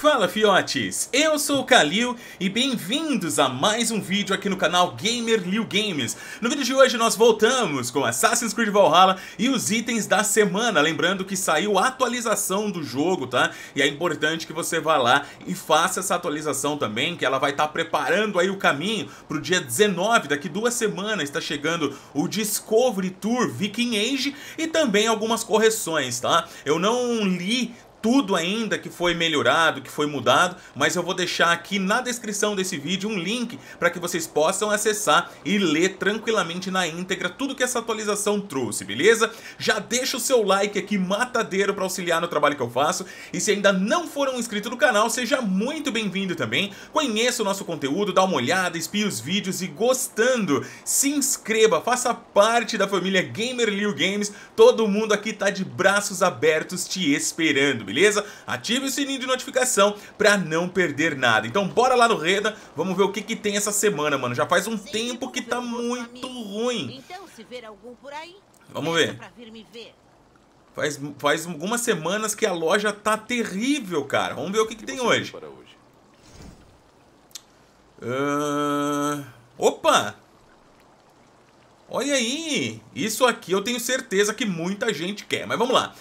Fala fiotes, eu sou o Kalil e bem-vindos a mais um vídeo aqui no canal Gamer Liu Games. No vídeo de hoje nós voltamos com Assassin's Creed Valhalla e os itens da semana, lembrando que saiu a atualização do jogo, tá? E é importante que você vá lá e faça essa atualização também, que ela vai estar tá preparando aí o caminho para o dia 19, daqui duas semanas está chegando o Discovery Tour Viking Age e também algumas correções, tá? Eu não li tudo ainda que foi melhorado, que foi mudado, mas eu vou deixar aqui na descrição desse vídeo um link para que vocês possam acessar e ler tranquilamente na íntegra tudo que essa atualização trouxe, beleza? Já deixa o seu like aqui matadeiro para auxiliar no trabalho que eu faço e se ainda não for um inscrito do canal, seja muito bem-vindo também, conheça o nosso conteúdo, dá uma olhada, espie os vídeos e gostando, se inscreva, faça parte da família Gamer Liu Games, todo mundo aqui tá de braços abertos te esperando, beleza? Ative o sininho de notificação pra não perder nada. Então bora lá no Reda, vamos ver o que, que tem essa semana, mano. Já faz um Sim, tempo que tá muito ruim. Então, se ver algum por aí, vamos ver. ver. Faz, faz algumas semanas que a loja tá terrível, cara. Vamos ver o que, que, que tem hoje. hoje? Uh... Opa! Olha aí! Isso aqui eu tenho certeza que muita gente quer, mas vamos lá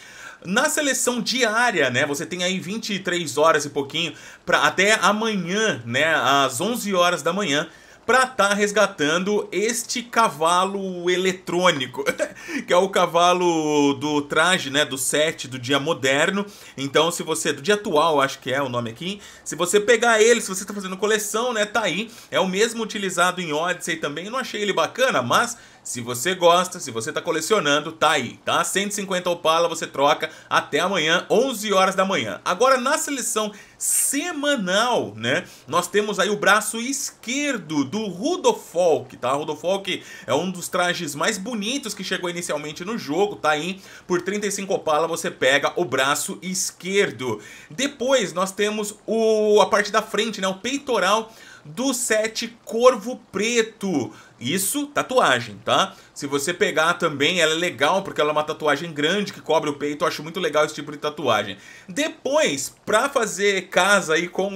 na seleção diária, né? Você tem aí 23 horas e pouquinho para até amanhã, né, às 11 horas da manhã, para estar tá resgatando este cavalo eletrônico, que é o cavalo do traje, né, do set do dia moderno. Então, se você do dia atual, acho que é o nome aqui, se você pegar ele, se você está fazendo coleção, né, tá aí, é o mesmo utilizado em Odyssey também. não achei ele bacana, mas se você gosta, se você tá colecionando, tá aí, tá? 150 Opala você troca até amanhã, 11 horas da manhã. Agora, na seleção semanal, né? Nós temos aí o braço esquerdo do Rudolfolk, tá? Rudolfolk é um dos trajes mais bonitos que chegou inicialmente no jogo, tá aí? Por 35 opala você pega o braço esquerdo. Depois nós temos o a parte da frente, né? O peitoral do sete corvo preto. Isso, tatuagem, tá? Se você pegar também, ela é legal porque ela é uma tatuagem grande que cobre o peito. Eu acho muito legal esse tipo de tatuagem. Depois, pra fazer casa aí com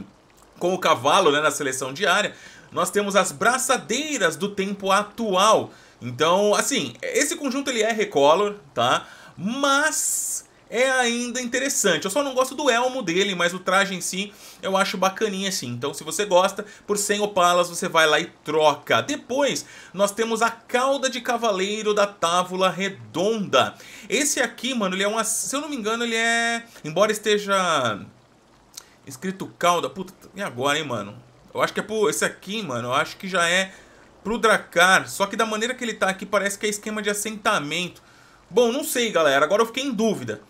o com o cavalo né, na seleção diária, nós temos as braçadeiras do tempo atual. Então, assim, esse conjunto ele é recolor, tá? Mas é ainda interessante. Eu só não gosto do elmo dele, mas o traje em si eu acho bacaninha assim. Então se você gosta, por 100 opalas você vai lá e troca. Depois nós temos a cauda de cavaleiro da távola redonda. Esse aqui, mano, ele é uma... Se eu não me engano, ele é... Embora esteja escrito cauda... Puta, e agora, hein, mano? Eu acho que é por... Esse aqui, mano, eu acho que já é pro Dracar. Só que da maneira que ele tá aqui parece que é esquema de assentamento. Bom, não sei, galera. Agora eu fiquei em dúvida.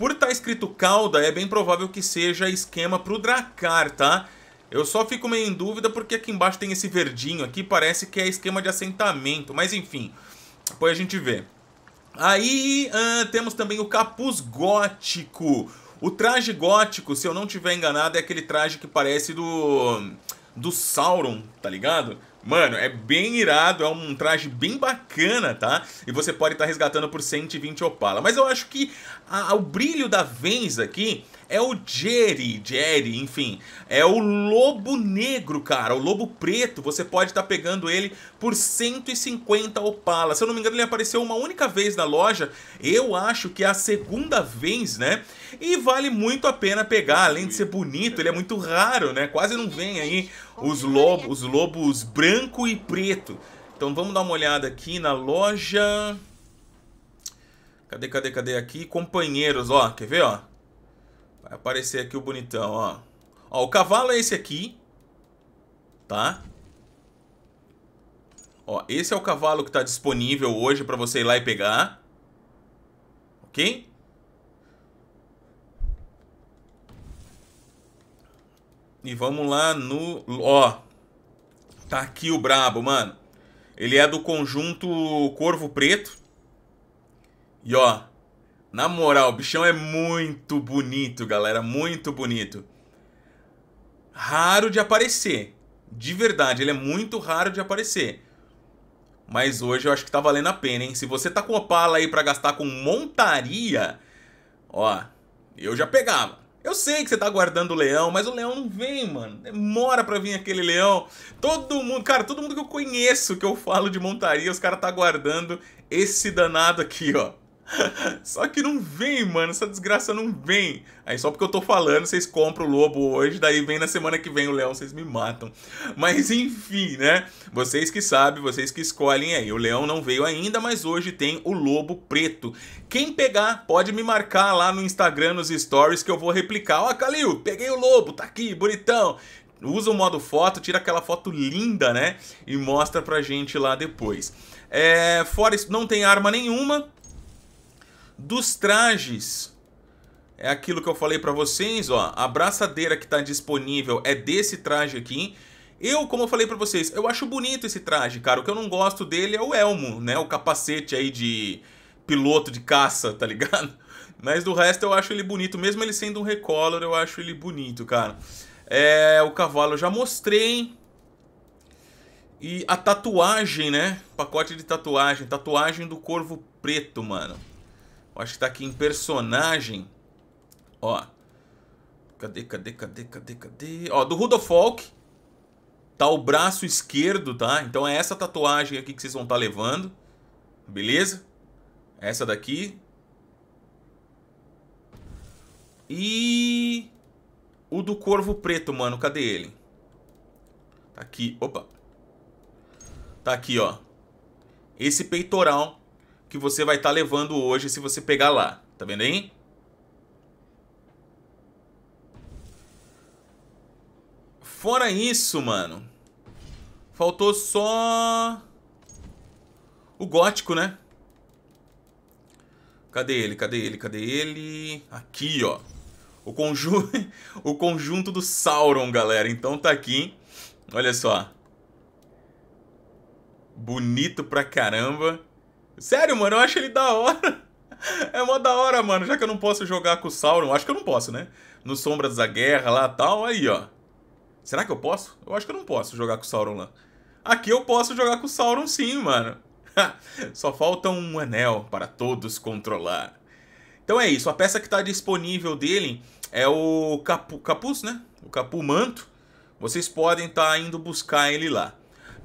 Por estar tá escrito cauda, é bem provável que seja esquema para o Dracar, tá? Eu só fico meio em dúvida porque aqui embaixo tem esse verdinho aqui, parece que é esquema de assentamento, mas enfim, depois a gente vê. Aí uh, temos também o capuz gótico. O traje gótico, se eu não tiver enganado, é aquele traje que parece do do Sauron, tá ligado? Mano, é bem irado, é um traje bem bacana, tá? E você pode estar tá resgatando por 120 Opala. Mas eu acho que a, a, o brilho da Vens aqui é o Jerry, Jerry, enfim. É o lobo negro, cara, o lobo preto. Você pode estar tá pegando ele por 150 Opala. Se eu não me engano, ele apareceu uma única vez na loja. Eu acho que é a segunda vez, né? E vale muito a pena pegar, além de ser bonito, ele é muito raro, né? Quase não vem aí os lobos, os lobos branco e preto. Então vamos dar uma olhada aqui na loja. Cadê, cadê, cadê aqui? Companheiros, ó. Quer ver, ó? Vai aparecer aqui o bonitão, ó. Ó, o cavalo é esse aqui. Tá? Ó, esse é o cavalo que tá disponível hoje para você ir lá e pegar. Ok? E vamos lá no. Ó. Tá aqui o brabo, mano. Ele é do conjunto Corvo Preto. E ó. Na moral, o bichão é muito bonito, galera. Muito bonito. Raro de aparecer. De verdade, ele é muito raro de aparecer. Mas hoje eu acho que tá valendo a pena, hein? Se você tá com opala aí para gastar com montaria, ó, eu já pegava. Eu sei que você tá guardando o leão, mas o leão não vem, mano. Demora pra vir aquele leão. Todo mundo, cara, todo mundo que eu conheço que eu falo de montaria, os caras tá guardando esse danado aqui, ó. Só que não vem, mano. Essa desgraça não vem. Aí só porque eu tô falando, vocês compram o lobo hoje, daí vem na semana que vem o leão, vocês me matam. Mas enfim, né? Vocês que sabem, vocês que escolhem aí. O leão não veio ainda, mas hoje tem o lobo preto. Quem pegar, pode me marcar lá no Instagram, nos stories, que eu vou replicar. Ó, oh, Calil, peguei o lobo, tá aqui, bonitão usa o modo foto, tira aquela foto linda, né? E mostra pra gente lá depois. É, fora isso, não tem arma nenhuma, dos trajes. É aquilo que eu falei para vocês, ó. A braçadeira que está disponível é desse traje aqui. Eu, como eu falei para vocês, eu acho bonito esse traje, cara. O que eu não gosto dele é o elmo, né? O capacete aí de piloto de caça, tá ligado? Mas do resto eu acho ele bonito. Mesmo ele sendo um recolor, eu acho ele bonito, cara. É, o cavalo eu já mostrei. E a tatuagem, né? Pacote de tatuagem. Tatuagem do corvo preto, mano. Eu acho que tá aqui em personagem. Ó. Cadê, cadê, cadê, cadê, cadê? Ó, do Rudolf Falk tá o braço esquerdo, tá? Então é essa tatuagem aqui que vocês vão estar tá levando. Beleza? É essa daqui. E o do Corvo Preto, mano, cadê ele? Tá aqui, opa. Tá aqui, ó. Esse peitoral que você vai estar tá levando hoje se você pegar lá. Tá vendo aí? Fora isso, mano. Faltou só... O gótico, né? Cadê ele? Cadê ele? Cadê ele? Aqui, ó. O, conju... o conjunto do Sauron, galera. Então tá aqui. Olha só. Bonito pra caramba. Sério, mano, eu acho ele da hora. É mó da hora, mano. Já que eu não posso jogar com o Sauron, acho que eu não posso, né? No Sombras da Guerra lá tal, aí, ó. Será que eu posso? Eu acho que eu não posso jogar com o Sauron lá. Aqui eu posso jogar com o Sauron sim, mano. Só falta um anel para todos controlar. Então é isso, a peça que está disponível dele é o capu, capuz, né? O capu manto. Vocês podem estar tá indo buscar ele lá.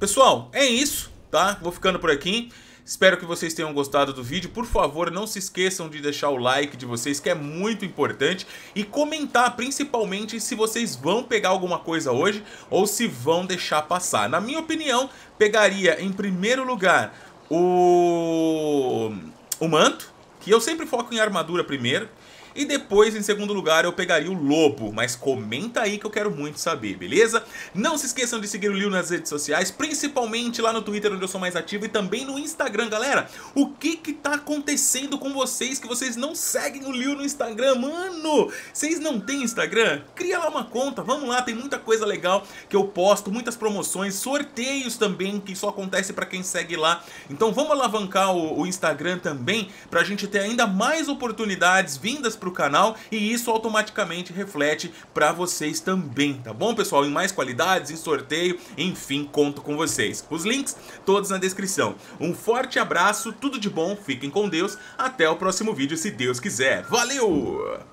Pessoal, é isso, tá? Vou ficando por aqui. Espero que vocês tenham gostado do vídeo. Por favor, não se esqueçam de deixar o like de vocês, que é muito importante. E comentar, principalmente, se vocês vão pegar alguma coisa hoje ou se vão deixar passar. Na minha opinião, pegaria, em primeiro lugar, o, o manto, que eu sempre foco em armadura primeiro. E depois, em segundo lugar, eu pegaria o Lobo, mas comenta aí que eu quero muito saber, beleza? Não se esqueçam de seguir o Lil nas redes sociais, principalmente lá no Twitter, onde eu sou mais ativo, e também no Instagram, galera. O que que tá acontecendo com vocês que vocês não seguem o Lil no Instagram? Mano, vocês não têm Instagram? Cria lá uma conta, vamos lá, tem muita coisa legal que eu posto, muitas promoções, sorteios também, que só acontece para quem segue lá. Então vamos alavancar o, o Instagram também, pra gente ter ainda mais oportunidades vindas para o canal e isso automaticamente reflete para vocês também, tá bom, pessoal? Em mais qualidades, em sorteio, enfim, conto com vocês. Os links todos na descrição. Um forte abraço, tudo de bom, fiquem com Deus, até o próximo vídeo, se Deus quiser. Valeu!